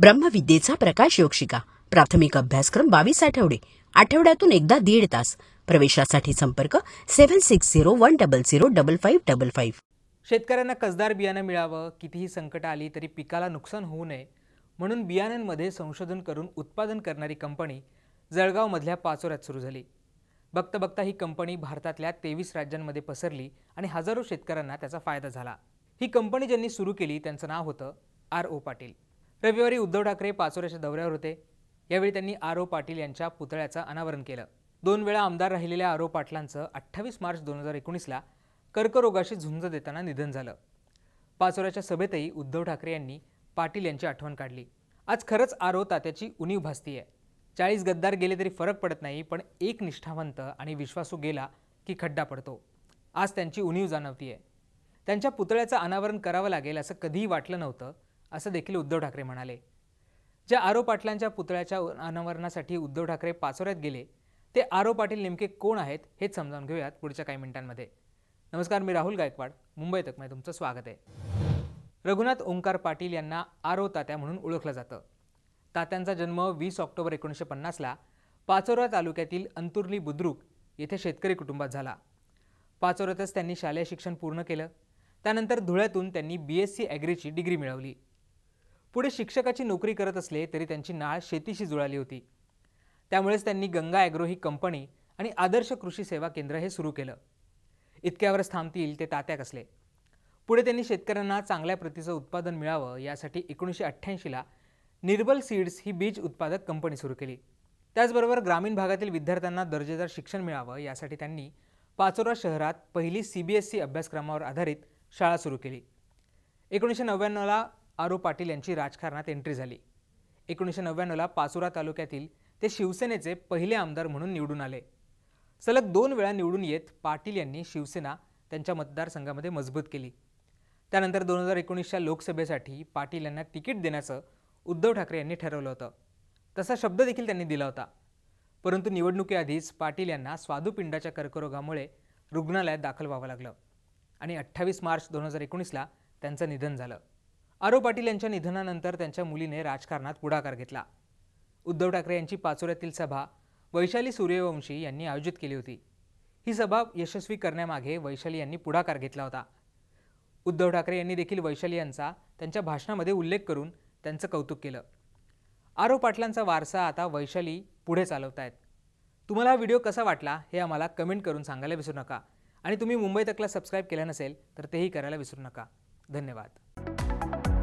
ब्रह्मविद्येचा प्रकाश योक्षिका प्राथमिक अभ्यासक्रम बावीस आठवडे आठवड्यातून एकदा दीड तास प्रवेशासाठी संपर्क seven six zero one double zero double five double five शेतकऱ्यांना कसदार बियाणं मिळावं कितीही संकट आली तरी पिकाला नुकसान होऊ नये म्हणून बियाण्यांमध्ये संशोधन करून उत्पादन करणारी कंपनी जळगावमधल्या पाचोऱ्यात सुरू झाली बघता बघता ही कंपनी भारतातल्या तेवीस राज्यांमध्ये पसरली आणि हजारो शेतकऱ्यांना त्याचा फायदा झाला ही कंपनी ज्यांनी सुरू केली त्यांचं नाव होतं आर ओ पाटील रविवारी उद्धव ठाकरे पाचोऱ्याच्या दौऱ्यावर होते यावेळी त्यांनी आरो पाटील यांच्या पुतळ्याचं अनावरण केलं दोन वेळा आमदार राहिलेल्या आरो पाटलांचं अठ्ठावीस मार्च दोन हजार एकोणीसला कर्करोगाशी झुंज देताना निधन झालं पाचोऱ्याच्या सभेतही उद्धव ठाकरे यांनी पाटील यांची आठवण काढली आज खरंच आरो तात्याची उणीव भासती आहे चाळीस गद्दार गेले तरी फरक पडत नाही पण एक निष्ठावंत आणि विश्वासू गेला की खड्डा पडतो आज त्यांची उणीव जाणवती आहे त्यांच्या पुतळ्याचं अनावरण करावं लागेल असं कधीही वाटलं नव्हतं असं देखील उद्धव ठाकरे म्हणाले ज्या आरो पाटलांच्या पुतळ्याच्या अनावरणासाठी उद्धव ठाकरे पाचोऱ्यात गेले ते आरो पाटील नेमके कोण आहेत हेच समजावून घेऊयात पुढच्या काही मिनिटांमध्ये नमस्कार मी राहुल गायकवाड मुंबई तकमध्ये तुमचं स्वागत आहे रघुनाथ ओंकार पाटील यांना आरो तात्या म्हणून ओळखलं जातं तात्यांचा जन्म वीस ऑक्टोबर एकोणीसशे पन्नासला पाचोरा तालुक्यातील अंतुर्ली बुद्रुक येथे शेतकरी कुटुंबात झाला पाचोऱ्यातच त्यांनी शालेय शिक्षण पूर्ण केलं त्यानंतर धुळ्यातून त्यांनी बी एस सी ॲग्रीची डिग्री मिळवली पुढे शिक्षकाची नोकरी करत असले तरी त्यांची नाळ शेतीशी जुळाली होती त्यामुळेच त्यांनी गंगा ॲग्रो ही कंपनी आणि आदर्श कृषी सेवा केंद्र हे सुरू केलं इतक्यावरच थांबतील ते तात्याक असले पुढे त्यांनी शेतकऱ्यांना चांगल्या प्रतीचं उत्पादन मिळावं यासाठी एकोणीसशे अठ्ठ्याऐंशीला निर्बल सीड्स ही बीज उत्पादक कंपनी सुरू केली त्याचबरोबर ग्रामीण भागातील विद्यार्थ्यांना दर्जेदार शिक्षण मिळावं यासाठी त्यांनी पाचोरा शहरात पहिली सी बी एस सी अभ्यासक्रमावर आधारित शाळा सुरू केली एकोणीसशे नव्याण्णवला आरो पाटील यांची राजकारणात एंट्री झाली एकोणीसशे नव्याण्णवला पासुरा तालुक्यातील ते शिवसेनेचे पहिले आमदार म्हणून निवडून आले सलग दोन वेळा निवडून येत पाटील यांनी शिवसेना त्यांच्या मतदारसंघामध्ये मजबूत केली त्यानंतर दोन हजार एकोणीसच्या लोकसभेसाठी पाटील यांना तिकीट देण्याचं उद्धव ठाकरे यांनी ठरवलं होतं तसा शब्द देखील त्यांनी दिला होता परंतु निवडणुकीआधीच पाटील यांना स्वादुपिंडाच्या कर्करोगामुळे रुग्णालयात दाखल व्हावं लागलं आणि अठ्ठावीस मार्च दोन हजार एकोणीसला त्यांचं निधन झालं आरो पाटील यांच्या निधनानंतर त्यांच्या मुलीने राजकारणात पुढाकार घेतला उद्धव ठाकरे यांची पाचोऱ्यातील सभा वैशाली सूर्यवंशी यांनी आयोजित केली होती ही सभा यशस्वी करण्यामागे वैशाली यांनी पुढाकार घेतला होता उद्धव ठाकरे यांनी देखील वैशाली यांचा त्यांच्या भाषणामध्ये उल्लेख करून त्यांचं कौतुक केलं आरो पाटलांचा वारसा आता वैशाली पुढे चालवत आहेत तुम्हाला हा व्हिडिओ कसा वाटला हे आम्हाला कमेंट करून सांगायला विसरू नका आणि तुम्ही मुंबई तकला सबस्क्राईब केलं नसेल तर तेही करायला विसरू नका धन्यवाद you.